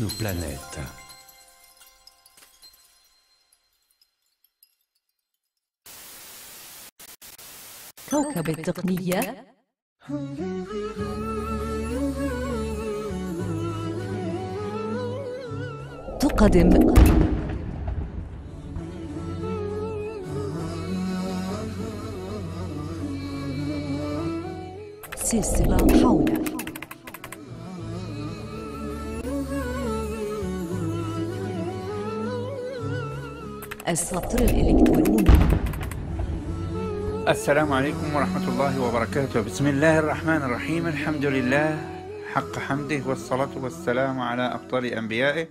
Technoplanète. كوكب التقنية تقدم سلسلة حول السطر الإلكتروني السلام عليكم ورحمة الله وبركاته بسم الله الرحمن الرحيم الحمد لله حق حمده والصلاة والسلام على أفضل أنبيائه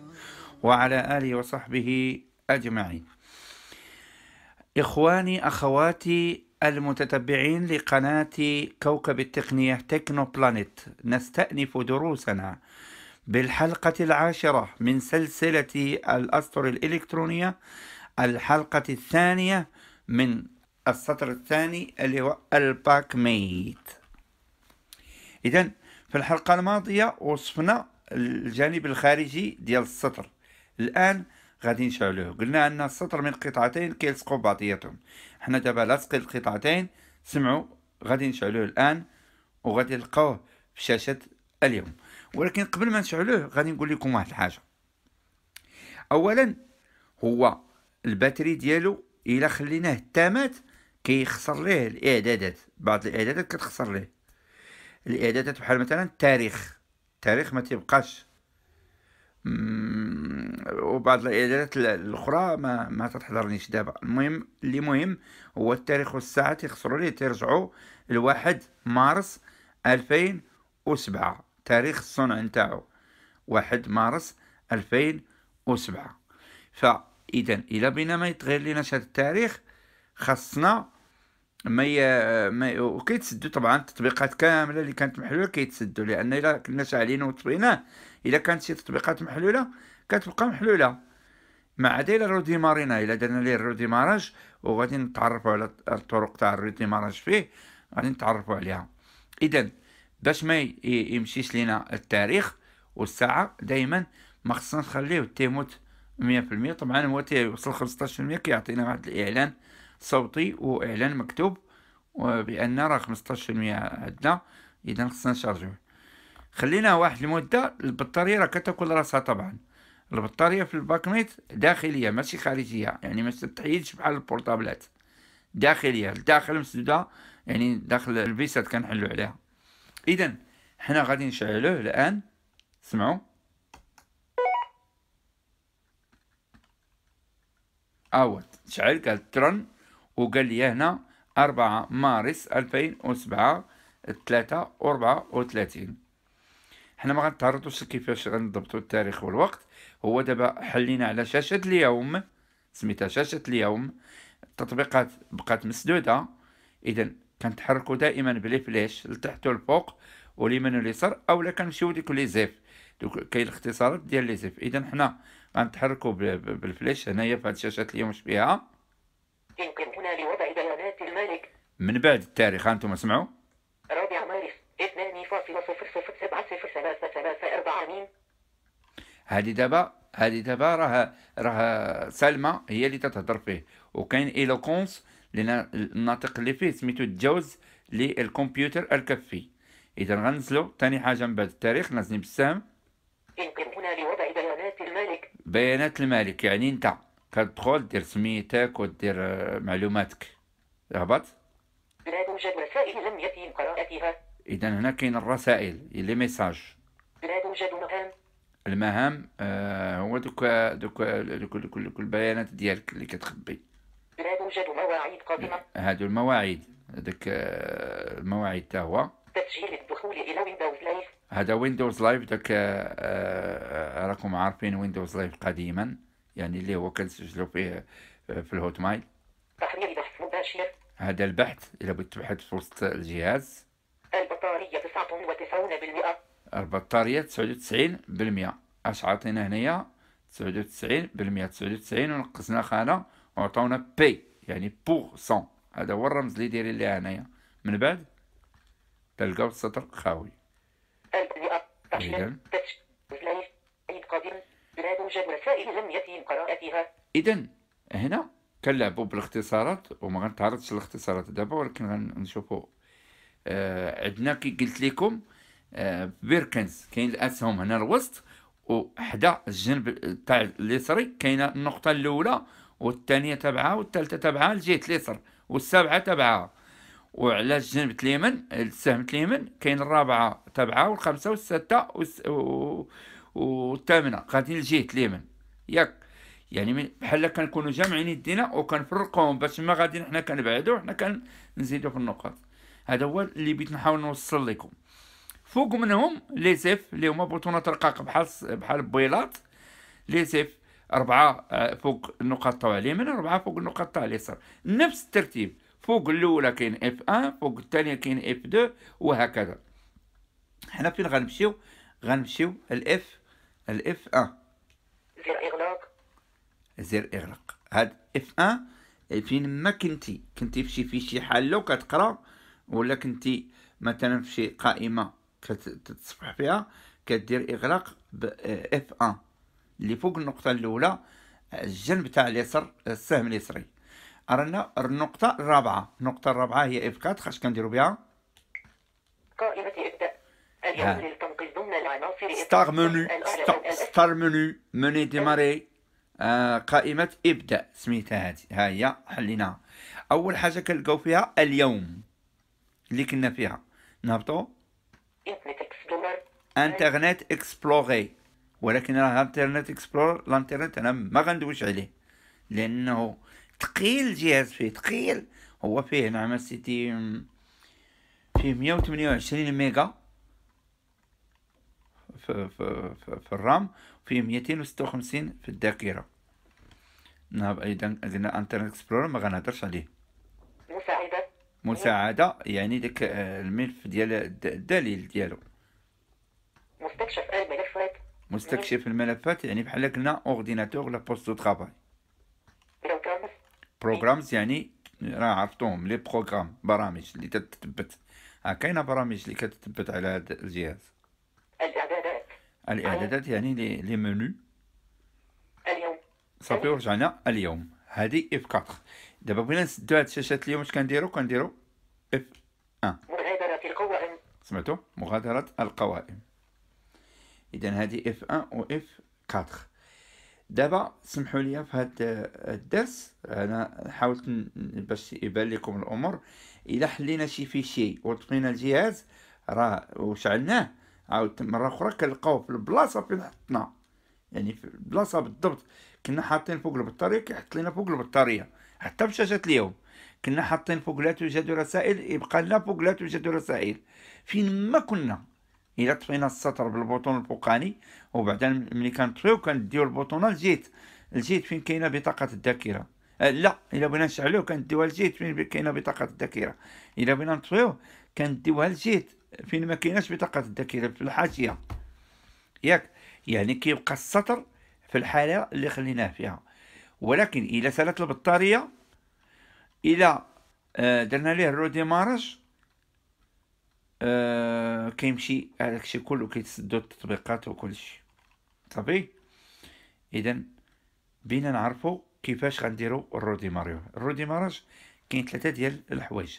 وعلى آله وصحبه أجمعين إخواني أخواتي المتتبعين لقناة كوكب التقنية تكنو بلانيت نستأنف دروسنا بالحلقة العاشرة من سلسلة الأسطر الإلكترونية الحلقة الثانية من السطر الثاني اللي هو الباك ميت إذا في الحلقة الماضية وصفنا الجانب الخارجي ديال السطر الآن غادي نشعلوه قلنا أن السطر من قطعتين كيلصقوا بعضياتهم حنا دابا لاصقي القطعتين سمعوا غادي نشعلوه الآن وغادي نلقاوه في شاشة اليوم ولكن قبل ما نشعلوه غادي نقول لكم واحد الحاجة أولا هو الباتري ديالو الا خليناه تامات كيخسر ليه الاعدادات بعض الاعدادات كتخسر ليه الاعدادات بحال مثلا التاريخ التاريخ ما تيبقاش وبعض الاعدادات الاخرى ما ما تتحضرنيش دابا المهم اللي مهم هو التاريخ والساعه تيخسروا ليه ترجعوا لواحد مارس 2007 تاريخ الصنع نتاعو واحد مارس 2007 ف اذا الا بينا ما يتغير لينا هذا التاريخ خاصنا ما ي... ما وكيتسدوا طبعا التطبيقات كامله اللي كانت محلوله كيتسدوا لان الا كنا شاعلين وطبيناه الا كانت شي تطبيقات محلوله كتبقى محلوله ما عدا الا رودي مارينا الا درنا ليه رودي ماراج وغادي نتعرفوا على الطرق تاع رودي ماراج فيه غادي نتعرفوا عليها اذا باش ما ي... يمشيش لينا التاريخ والساعه دائما ما خصنا نخليه تيموت مية في المية طبعا هو يوصل خمسطاش في المية كيعطينا واحد الإعلان صوتي وإعلان مكتوب بأن راه خمسطاش في المية عندنا إذا خصنا نشارجوه خلينا واحد المدة البطارية راه كتاكل راسها طبعا البطارية في الباك ميت داخلية ماشي خارجية يعني ما تتحيدش بحال البورطابلات داخلية الداخل مسدودة يعني داخل البيسات كنحلو عليها إذا حنا غادي نشعلوه الآن سمعوا أوت شعل قال ترن وقال لي هنا 4 مارس 2007 3 34 حنا ما غنتعرضوش كيفاش غنضبطوا التاريخ والوقت هو دابا حلينا على شاشة اليوم سميتها شاشة اليوم التطبيقات بقات مسدودة إذا كنتحركوا دائما بلي فلاش لتحت ليمن واليمين واليسار اولا كنمشيو ديك لي زيف دوك كاين الاختصارات ديال لي زيف اذا حنا غنتحركوا بالفلاش هنايا في هاد الشاشات اللي مش بها يمكننا لوضع بيانات المالك من بعد التاريخ انتم سمعوا رابع مارس 2.0070334 هادي دابا هادي دابا راه راه سلمى هي اللي تتهضر فيه وكاين ايلوكونس لان الناطق اللي فيه سميتو تجاوز للكمبيوتر الكفي اذا غنزلو ثاني حاجه من بعد التاريخ نازلين بالسهم يمكن بيانات المالك يعني انت كتدخل دير سميتك ودير آه، معلوماتك هبط لا توجد رسائل لم يتم قراءتها اذا هنا كاين الرسائل يعني لي ميساج لا توجد مهام المهام آه هو دوك دوك دوك دوك البيانات ديالك اللي كتخبي لا توجد مواعيد قادمه هادو المواعيد هذاك آه، المواعيد تا هو تسجيل الدخول إلى ويندوز لايف هذا ويندوز لايف داك راكم عارفين ويندوز لايف قديما يعني اللي هو كنسجلوا فيه آه، في الهوت مايل تحميل بحث مباشر هذا البحث إلا بغيت تبحث في وسط الجهاز البطارية 99% البطارية 99% اش عطينا هنايا 99 99 ونقصنا خانة وعطونا بي يعني بور 100 هذا هو الرمز اللي دايرين ليه هنايا من بعد تلقاو السطر خاوي إذا إذا هنا كنلعبوا بالاختصارات وما غنتعرضش للاختصارات دابا ولكن غنشوفوا آه عندنا كي قلت لكم آه بيركنز كاين الاسهم هنا الوسط وحدا الجنب تاع اليسري كاينه النقطه الاولى والثانيه تبعها والثالثه تبعها الجهه اليسر والسابعه تبعها وعلى جنب اليمن السهم اليمن كاين الرابعة تبعة والخمسة والستة والثامنة غادي لجهة اليمن ياك يعني بحال كنكونو جامعين يدينا وكنفرقوهم باش ما غادي حنا كنبعدو حنا كنزيدو في النقاط هذا هو اللي بغيت نحاول نوصل لكم فوق منهم لي زيف اللي هما بطونات رقاق بحال بحال بويلات لي زيف أربعة آه، فوق النقاط تاع اليمين أربعة فوق النقاط تاع اليسار نفس الترتيب فوق الاولى كاين اف 1 فوق الثانيه كاين اف 2 وهكذا حنا فين غنمشيو غنمشيو الاف الاف 1 زر اغلاق زر اغلاق هاد اف 1 آه، فين ما كنتي كنتي فشي في شي حاله وكتقرا ولا كنتي مثلا فشي قائمه كتتصفح فيها كدير اغلاق ب اف آه، 1 اللي فوق النقطه الاولى الجنب تاع اليسر السهم اليسري رانا النقطة الرابعة النقطة الرابعة هي إبقات خاص كنديرو بها قائمة ابدا ضمن العناصر ستار منو ستار منو مني ديماري قائمة إبدأ سميتها هذه ها هي حليناها أول حاجة كنلقاو فيها اليوم اللي كنا فيها نهبطو انترنت اكسبلوري ولكن راه انترنت اكسبلور الانترنت انا ما غندويش عليه لانه تقيل الجهاز فيه تقيل هو فيه نعم سيتي فيه 128 ميجا في, في, في, في الرام وفيه 256 في الذاكره نعم ايضا قلنا انترنت اكسبلور ما غنهضرش عليه مساعده مساعده يعني داك آه، الملف ديال الدليل ديالو مستكشف الملفات مستكشف الملفات يعني بحال قلنا اورديناتور لا بوست دو طرافاي بروجرامز يعني راه عرفتوهم لي بروغرام برامج اللي تتثبت ها كاينه برامج اللي كتثبت على هذا الجهاز الاعدادات الاعدادات يعني لي لي منو اليوم صافي ورجعنا اليوم هذه اف 4 دابا بغينا نسدو هاد الشاشات اليوم اش كنديرو كنديرو اف 1 مغادرة القوائم سمعتو مغادرة القوائم اذا هذه اف 1 و اف 4 دابا سمحوا لي في هذا الدرس انا حاولت باش يبان لكم الامور الا حلينا شي فيشي وطفينا الجهاز راه وشعلناه عاود مره اخرى كنلقاوه في البلاصه فين حطنا يعني في البلاصه بالضبط كنا حاطين فوق البطاريه كيحط لنا فوق البطاريه حتى في شاشه اليوم كنا حاطين فوق لا توجد رسائل يبقى لنا فوق لا توجد رسائل فين ما كنا الا طفينا السطر بالبوطون الفوقاني وبعدا ملي كنطفيو كنديو البوطونه لجيت لجيت فين كاينه بطاقه الذاكره أه، لا الا بغينا نشعلوه كنديوها لجيت فين كاينه بطاقه الذاكره الا بغينا نطفيوه كنديوها لجيت فين ما كايناش بطاقه الذاكره في الحاشيه ياك يعني كيبقى السطر في الحاله اللي خليناه فيها ولكن الا سالت البطاريه الا أه، درنا ليه الرو كيمشي على الشيء كله كيتسدو التطبيقات شيء صافي اذا بينا نعرفوا كيفاش غنديروا الروديماريو الروديماراج كاين ثلاثه ديال الحوايج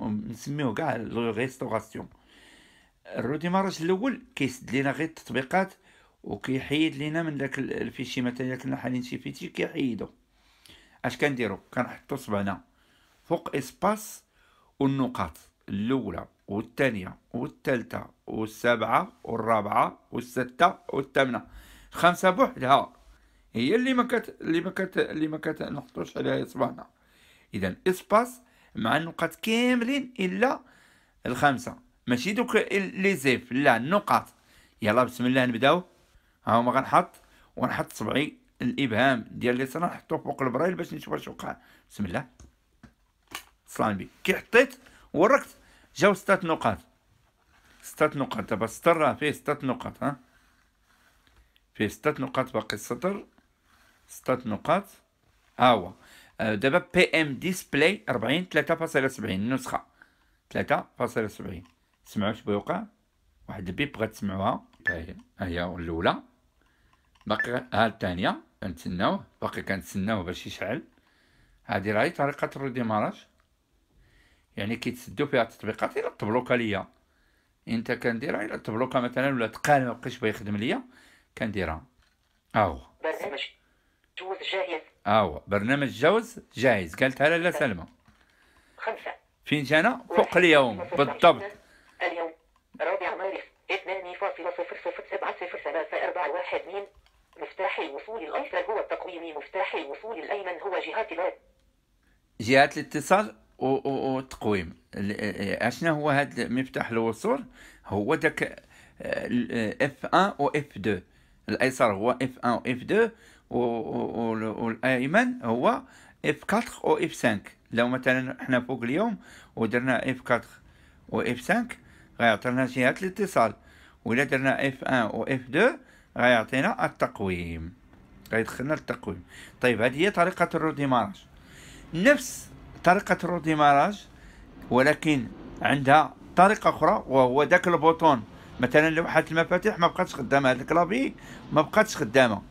نسميوه كاع الرودي الروديماراج الاول كيسد لينا غير التطبيقات وكيحيد لينا من داك الفيشي مثلا كنا حالين شي فيشي كيحيدو اش كنديرو كنحطو صبعنا فوق اسباس والنقاط الأولى والثانية والثالثة والسابعة والرابعة والستة والثامنة خمسة بوحدها هي اللي ما كت اللي ما كت اللي ما كتنحطوش عليها إصبعنا إذا إسباس مع النقاط كاملين إلا الخمسة ماشي دوك لي زيف لا النقاط يلا بسم الله نبداو ها هما غنحط ونحط صبعي الابهام ديال اليسرى نحطو فوق البرايل باش نشوف واش وقع بسم الله صلاة النبي كي حطيت وركت جاو ستات نقاط ستات نقاط دابا السطر راه فيه ستات نقاط ها فيه ستات نقاط باقي السطر ستات نقاط ها هو آه، دابا بي ام ديسبلاي ربعين نسخة تلاتة فاصلة سبعين سمعو شنو وقع واحد البيب بغات تسمعوها طيب، ها هي الاولى باقي ها الثانيه كنتسناوه باقي كنتسناوه باش يشعل هادي راهي طريقه الروديماراج يعني كيتسدو فيها التطبيقات الى تبلوكا ليا انت كنديرها الى تبلوكا مثلا ولا تقال ما بقيتش بغا يخدم ليا كنديرها اهو برنامج جوز جاهز اهو برنامج جوز جاهز قالتها لا لا سلمى خمسة فين جانا فوق اليوم بالضبط اليوم رابع مارس 2.0070741 مفتاح الوصول الايسر هو التقويم مفتاح الوصول الايمن هو جهات لا جهات الاتصال التقويم اشنا آه، آه، هو هذا مفتاح الوصول هو داك اف آه، 1 و اف 2 الايسر هو اف 1 و اف 2 والايمن هو اف 4 و اف 5 لو مثلا حنا فوق اليوم ودرنا اف 4 و اف 5 غيعطينا جهات الاتصال ولا درنا اف 1 و اف 2 غيعطينا التقويم غيدخلنا التقويم طيب هذه هي طريقه الروديماراج نفس طريقة الروديماراج ولكن عندها طريقة أخرى وهو ذاك البوطون مثلا لوحة المفاتيح ما بقاتش خدامة هاد الكلافي ما بقاتش خدامة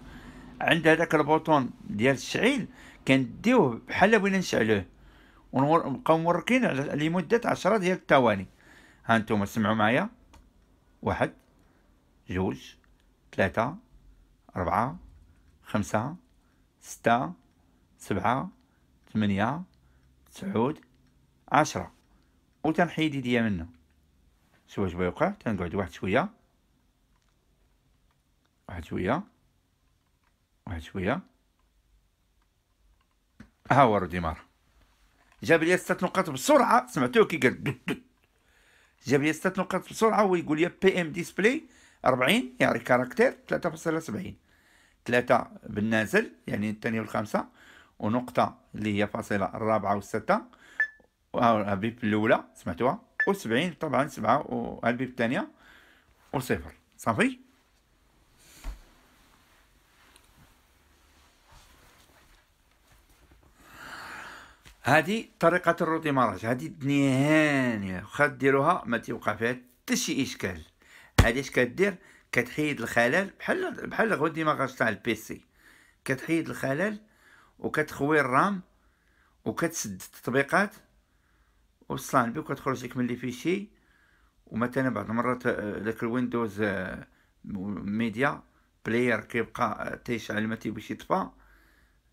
عندها ذاك البوطون ديال التشعيل كنديوه بحال بغينا نشعلوه ونبقاو موركين لمدة عشرة ديال الثواني ها نتوما سمعوا معايا واحد جوج ثلاثة أربعة خمسة ستة سبعة ثمانية تسعود عشرة أو تنحيد يديا منه شوف واش بيوقع تنقعد واحد شوية واحد شوية واحد شوية ها هو رودي مار جاب لي ست نقاط بسرعة سمعتوه كي قال جاب لي ست نقاط بسرعة ويقول يقول لي بي ام ديسبلاي 40 يعني كاركتير 3.70 ثلاثة بالنازل يعني الثانية والخامسة ونقطة اللي هي فاصلة الرابعة والستة البيب الأولى سمعتوها وسبعين طبعا سبعة والبيب الثانية وصفر صافي هذه طريقة مراج هذه نهانية وخا ديروها ما تيوقع فيها حتى شي إشكال هذه اش كدير كتحيد الخلل بحال بحال ما ديماغاج تاع البيسي كتحيد الخلل وكتخوي الرام وكتسد التطبيقات وصلان بك وكتخرج لك من لي فيشي ومثلا بعض المرات داك آه، الويندوز آه، ميديا بلاير كيبقى تيشعل ما تيبغيش يطفى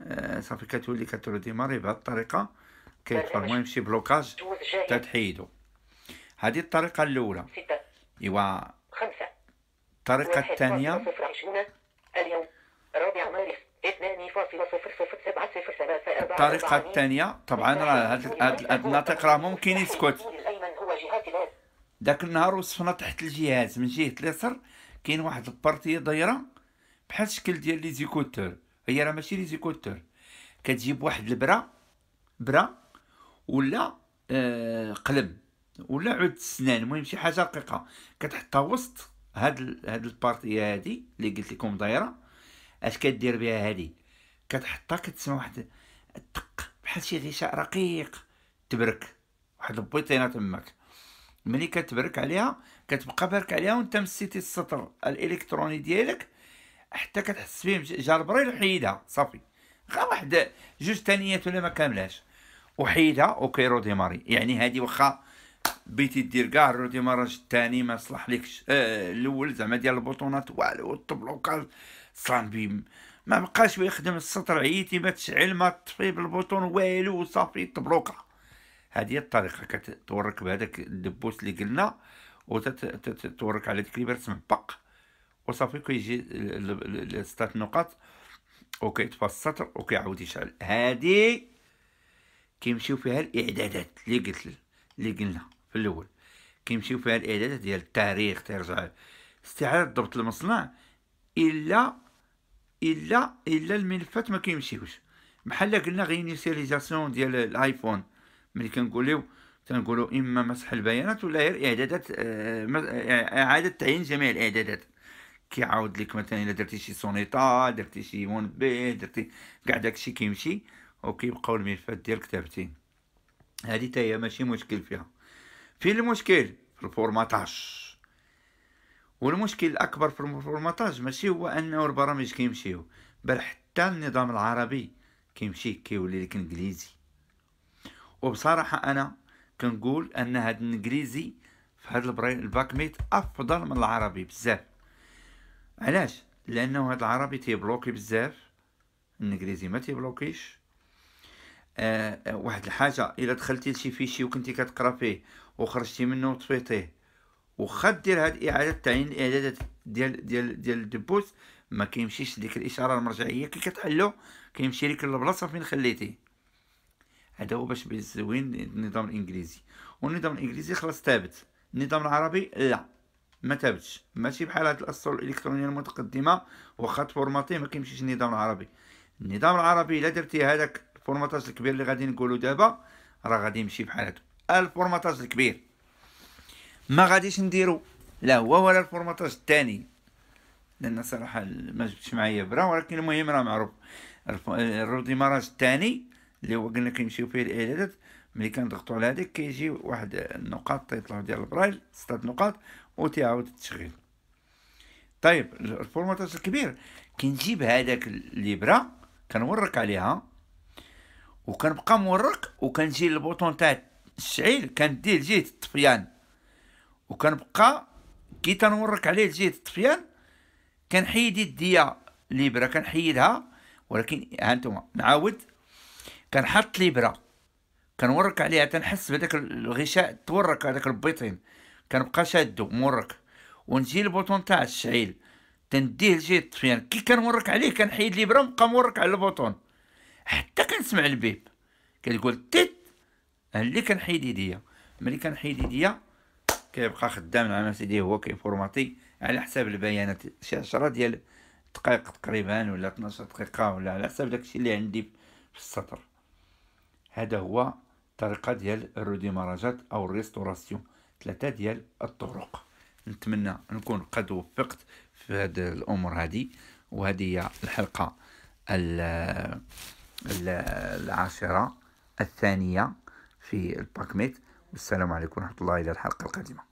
آه، صافي كتولي كترو ديماري بهاد الطريقه كيطفى المهم شي بلوكاج تتحيدو هذه الطريقه الاولى ايوا الطريقه الثانيه اليوم الطريقة الثانية طبعا راه هاد الناطق راه ممكن يسكت داك النهار وصفنا تحت الجهاز من جهة اليسر كاين واحد البارتية دايرة بحال الشكل ديال لي زيكوتور هي راه ماشي لي زيكوتور كتجيب واحد البرا برا ولا آه، قلم ولا عود السنان المهم شي حاجه رقيقه كتحطها وسط هاد هاد البارتيه هادي اللي قلت لكم دايره اش كدير بها هادي كتحطها كتسمع واحد الطق بحال شي غشاء رقيق تبرك واحد البيطينه تماك ملي كتبرك عليها كتبقى بارك عليها وانت مسيتي السطر الالكتروني ديالك حتى كتحس جا البريل وحيدها صافي غير واحد جوج ثانيات ولا ما كاملاش وحيدها اوكي رودي ماري يعني هادي واخا بيتي دير كاع رودي ماراج الثاني ما صلح لكش آه الاول زعما ديال البوطونات والو والطبلوكال صان بيم ما بقاش يخدم السطر عييتي ما تشعل ما تطفي بالبوطون والو وصافي تبروكا هذه الطريقه كتورك بهذاك الدبوس اللي قلنا وتتورك على ليبرت مبق وصافي كيجي الستات نقط وكيطفى السطر وكيعاود يشعل هادي كيمشيو فيها الاعدادات اللي قلت اللي قلنا في الاول كيمشيو فيها الاعدادات ديال التاريخ ترجع استعاده ضبط المصنع الا الا الا الملفات ما كيمشيوش بحال قلنا غينيسياليزاسيون ديال الايفون ملي كنقولوا تنقولوا اما مسح البيانات ولا غير اعدادات آه، آه، اعاده تعيين جميع الاعدادات كيعاود لك مثلا الا درتي شي سونيتا درتي شي ون بي درتي كاع داكشي كيمشي وكيبقاو الملفات ديالك ثابتين هذه حتى هي ماشي مشكل فيها فين المشكل في الفورماطاج والمشكل الأكبر في الفورماتاج ماشي هو أنه البرامج كيمشيو بل حتى النظام العربي كيمشي كيولي لك انجليزي وبصراحة أنا كنقول أن هاد الإنجليزي في هاد الباك ميت أفضل من العربي بزاف علاش لأنه هاد العربي تيبلوكي بزاف الإنجليزي ما تيبلوكيش آه, آه، واحد الحاجة إلا دخلتي لشي فيشي وكنتي كتقرا فيه وخرجتي منه وطفيتيه وخا دير هاد اعاده تعيين الاعدادات ديال ديال ديال الدبوس ما كيمشيش ديك الاشاره المرجعيه كي كتحلو كيمشي ليك للبلاصه فين خليتيه هذا هو باش بزوين النظام الانجليزي والنظام الانجليزي خلاص ثابت النظام العربي لا ما ثابتش ماشي بحال هاد الأسطر الالكترونيه المتقدمه وخا تفورماتي ما كيمشيش النظام العربي النظام العربي الا درتي هذاك الفورماتاج الكبير اللي غادي نقولو دابا راه غادي يمشي بحال هادو الفورماتاج الكبير ما غاديش نديرو لا هو ولا الفورماطاج الثاني لان صراحه ما جبتش معايا برا ولكن المهم راه معروف الروديماراج الثاني اللي هو قلنا كيمشيو فيه الاعدادات ملي كنضغطو على هذيك كيجي واحد النقاط تيطلعو ديال البرايل ستة نقاط و تيعاود التشغيل طيب الفورماطاج الكبير كنجيب هذاك برا كنورك عليها وكنبقى مورك وكنجي للبوطون تاع الشعيل كندير لجهه الطفيان وكنبقى كي تنورك عليه تزيد الطفيان كنحيد يديا ليبره كنحيدها ولكن ها انتم نعاود كنحط ليبره كنورك عليها تنحس بهذاك الغشاء تورك هذاك البيطين كنبقى شادو مورك ونجي البوطون تاع الشعيل تنديه لجهه الطفيان كي كنورك عليه كنحيد ليبره ونبقى مورك على البوطون حتى كنسمع البيب كتقول تيت اللي كنحيد يديا ملي كنحيد يديا كيبقى خدام على نفس ايديه هو كيفورماتي على حساب البيانات شي 10 ديال دقائق تقريبا ولا 12 دقيقه ولا على حساب داكشي اللي عندي في السطر هذا هو طريقه ديال الروديماراجات او الريستوراسيون ثلاثه ديال الطرق نتمنى نكون قد وفقت في هاد الامور هذه وهذه هي الحلقه العاشره الثانيه في الباكميت والسلام عليكم ورحمة الله إلى الحلقة القادمة